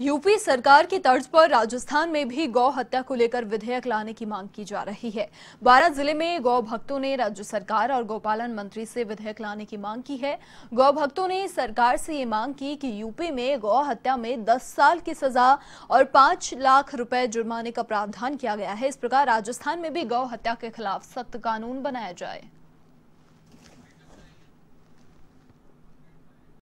UP सरकार की तर्ज पर राजस्थान में भी गौ हत्या को लेकर विधेयक लाने की मांग की जा रही है बारह जिले में गौ भक्तों ने राज्य सरकार और गौपालन मंत्री से विधेयक लाने की मांग की है गौ भक्तों ने सरकार से ये मांग की कि यूपी में गौ हत्या में 10 साल की सजा और 5 लाख रुपए जुर्माने का प्रावधान किया गया है इस प्रकार राजस्थान में भी गौ हत्या के खिलाफ सख्त कानून बनाया जाए